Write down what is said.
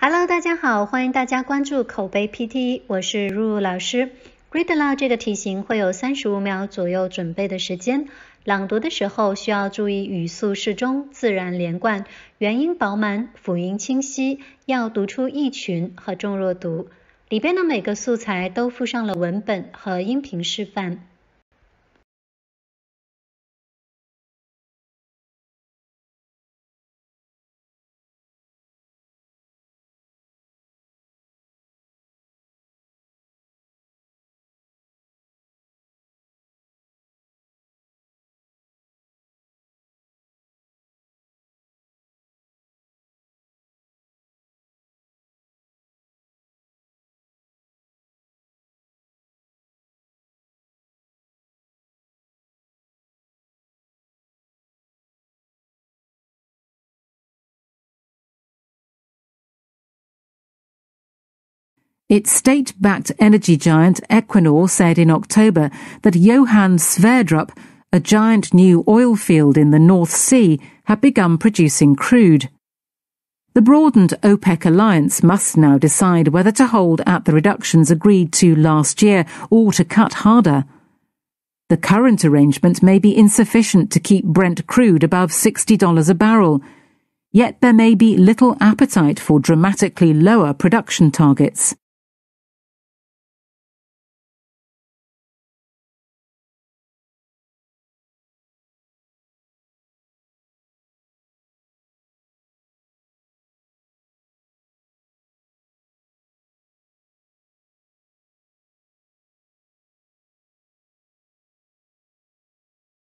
Hello，大家好，欢迎大家关注口碑 PT，我是露露老师。Read aloud 这个题型会有三十五秒左右准备的时间，朗读的时候需要注意语速适中、自然连贯，元音饱满，辅音清晰，要读出意群和重弱读。里边的每个素材都附上了文本和音频示范。Its state-backed energy giant Equinor said in October that Johan Sverdrup, a giant new oil field in the North Sea, had begun producing crude. The broadened OPEC alliance must now decide whether to hold at the reductions agreed to last year or to cut harder. The current arrangement may be insufficient to keep Brent crude above $60 a barrel, yet there may be little appetite for dramatically lower production targets.